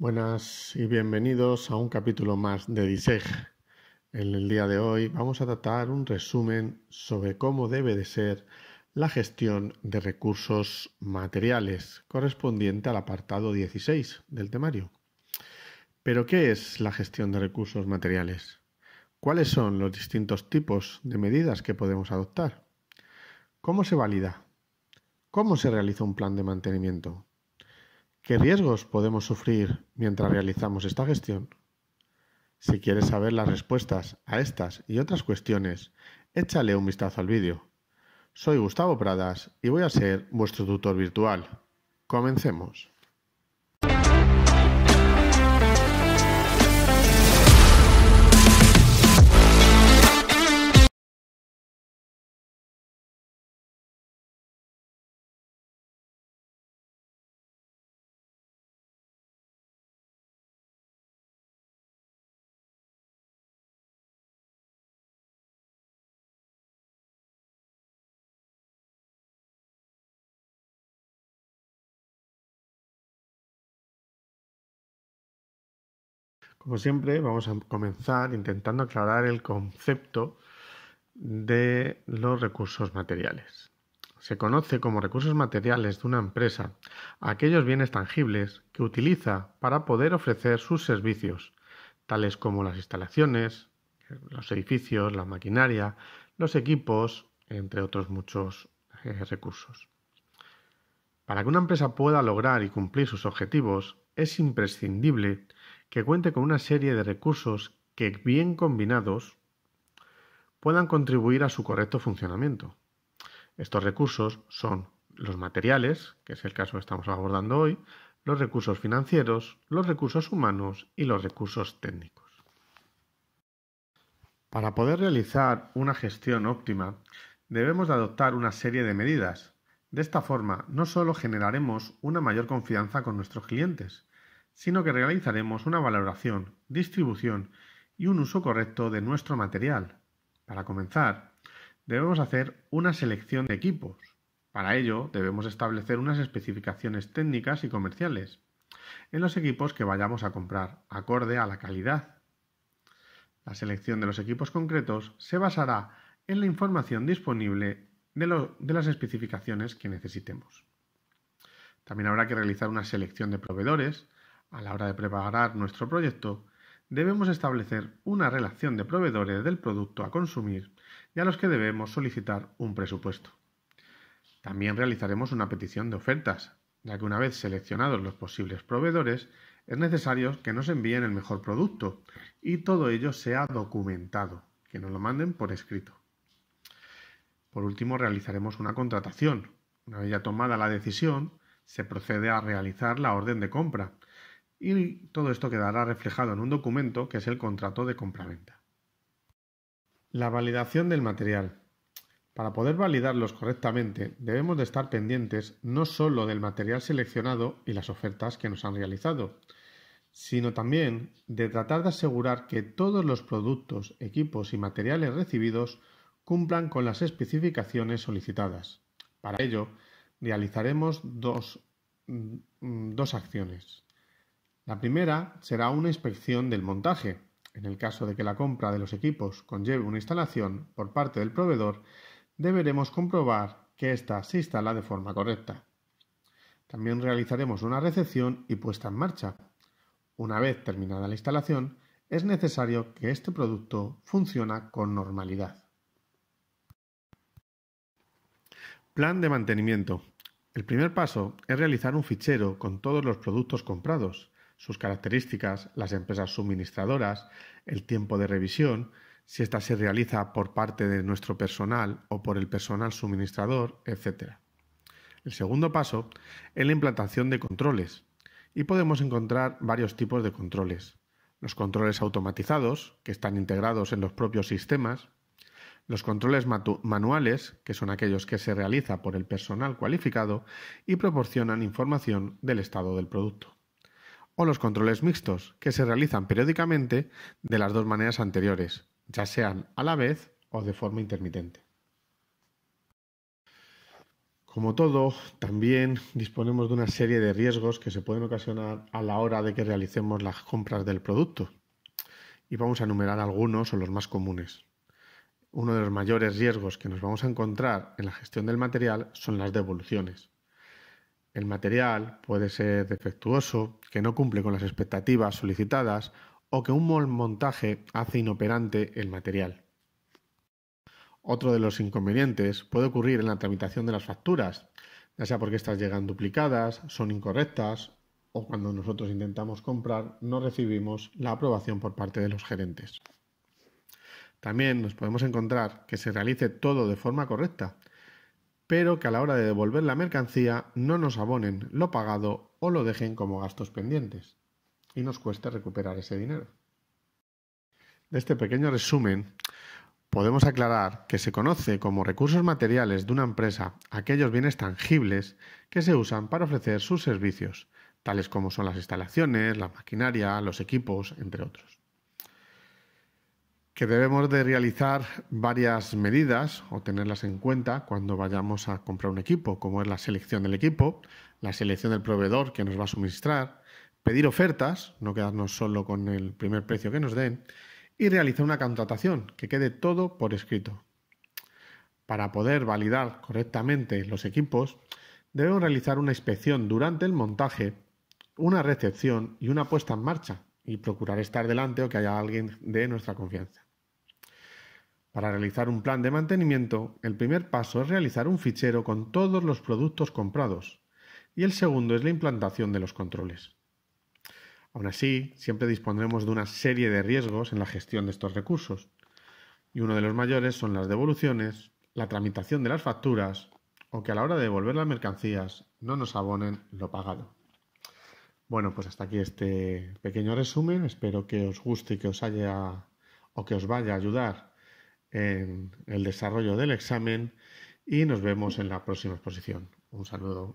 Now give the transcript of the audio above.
Buenas y bienvenidos a un capítulo más de DISEG. En el día de hoy vamos a tratar un resumen sobre cómo debe de ser la gestión de recursos materiales correspondiente al apartado 16 del temario. Pero ¿qué es la gestión de recursos materiales? ¿Cuáles son los distintos tipos de medidas que podemos adoptar? ¿Cómo se valida? ¿Cómo se realiza un plan de mantenimiento? ¿Qué riesgos podemos sufrir mientras realizamos esta gestión? Si quieres saber las respuestas a estas y otras cuestiones, échale un vistazo al vídeo. Soy Gustavo Pradas y voy a ser vuestro tutor virtual. Comencemos. Como siempre, vamos a comenzar intentando aclarar el concepto de los recursos materiales. Se conoce como recursos materiales de una empresa aquellos bienes tangibles que utiliza para poder ofrecer sus servicios, tales como las instalaciones, los edificios, la maquinaria, los equipos, entre otros muchos eh, recursos. Para que una empresa pueda lograr y cumplir sus objetivos, es imprescindible que cuente con una serie de recursos que, bien combinados, puedan contribuir a su correcto funcionamiento. Estos recursos son los materiales, que es el caso que estamos abordando hoy, los recursos financieros, los recursos humanos y los recursos técnicos. Para poder realizar una gestión óptima, debemos de adoptar una serie de medidas. De esta forma, no solo generaremos una mayor confianza con nuestros clientes, sino que realizaremos una valoración, distribución y un uso correcto de nuestro material. Para comenzar, debemos hacer una selección de equipos. Para ello, debemos establecer unas especificaciones técnicas y comerciales en los equipos que vayamos a comprar, acorde a la calidad. La selección de los equipos concretos se basará en la información disponible de, las especificaciones que necesitemos. También habrá que realizar una selección de proveedores a la hora de preparar nuestro proyecto, debemos establecer una relación de proveedores del producto a consumir y a los que debemos solicitar un presupuesto. También realizaremos una petición de ofertas, ya que una vez seleccionados los posibles proveedores, es necesario que nos envíen el mejor producto y todo ello sea documentado, que nos lo manden por escrito. Por último, realizaremos una contratación. Una vez ya tomada la decisión, se procede a realizar la orden de compra, y todo esto quedará reflejado en un documento que es el contrato de compra-venta. La validación del material. Para poder validarlos correctamente debemos de estar pendientes no solo del material seleccionado y las ofertas que nos han realizado, sino también de tratar de asegurar que todos los productos, equipos y materiales recibidos cumplan con las especificaciones solicitadas. Para ello, realizaremos dos mm, acciones. La primera será una inspección del montaje, en el caso de que la compra de los equipos conlleve una instalación por parte del proveedor, deberemos comprobar que ésta se instala de forma correcta. También realizaremos una recepción y puesta en marcha. Una vez terminada la instalación, es necesario que este producto funcione con normalidad. Plan de mantenimiento. El primer paso es realizar un fichero con todos los productos comprados, sus características, las empresas suministradoras, el tiempo de revisión, si ésta se realiza por parte de nuestro personal o por el personal suministrador, etc. El segundo paso es la implantación de controles y podemos encontrar varios tipos de controles. Los controles automatizados, que están integrados en los propios sistemas, los controles manuales, que son aquellos que se realiza por el personal cualificado y proporcionan información del estado del producto o los controles mixtos, que se realizan periódicamente de las dos maneras anteriores, ya sean a la vez o de forma intermitente. Como todo, también disponemos de una serie de riesgos que se pueden ocasionar a la hora de que realicemos las compras del producto. Y vamos a enumerar algunos o los más comunes. Uno de los mayores riesgos que nos vamos a encontrar en la gestión del material son las devoluciones. El material puede ser defectuoso, que no cumple con las expectativas solicitadas o que un mal montaje hace inoperante el material. Otro de los inconvenientes puede ocurrir en la tramitación de las facturas, ya sea porque estas llegan duplicadas, son incorrectas o cuando nosotros intentamos comprar no recibimos la aprobación por parte de los gerentes. También nos podemos encontrar que se realice todo de forma correcta, pero que a la hora de devolver la mercancía no nos abonen lo pagado o lo dejen como gastos pendientes y nos cueste recuperar ese dinero. De este pequeño resumen, podemos aclarar que se conoce como recursos materiales de una empresa aquellos bienes tangibles que se usan para ofrecer sus servicios, tales como son las instalaciones, la maquinaria, los equipos, entre otros que debemos de realizar varias medidas o tenerlas en cuenta cuando vayamos a comprar un equipo, como es la selección del equipo, la selección del proveedor que nos va a suministrar, pedir ofertas, no quedarnos solo con el primer precio que nos den, y realizar una contratación, que quede todo por escrito. Para poder validar correctamente los equipos, debemos realizar una inspección durante el montaje, una recepción y una puesta en marcha, y procurar estar delante o que haya alguien de nuestra confianza. Para realizar un plan de mantenimiento, el primer paso es realizar un fichero con todos los productos comprados y el segundo es la implantación de los controles. Aún así, siempre dispondremos de una serie de riesgos en la gestión de estos recursos, y uno de los mayores son las devoluciones, la tramitación de las facturas o que a la hora de devolver las mercancías no nos abonen lo pagado. Bueno, pues hasta aquí este pequeño resumen, espero que os guste y que os haya o que os vaya a ayudar en el desarrollo del examen y nos vemos en la próxima exposición. Un saludo.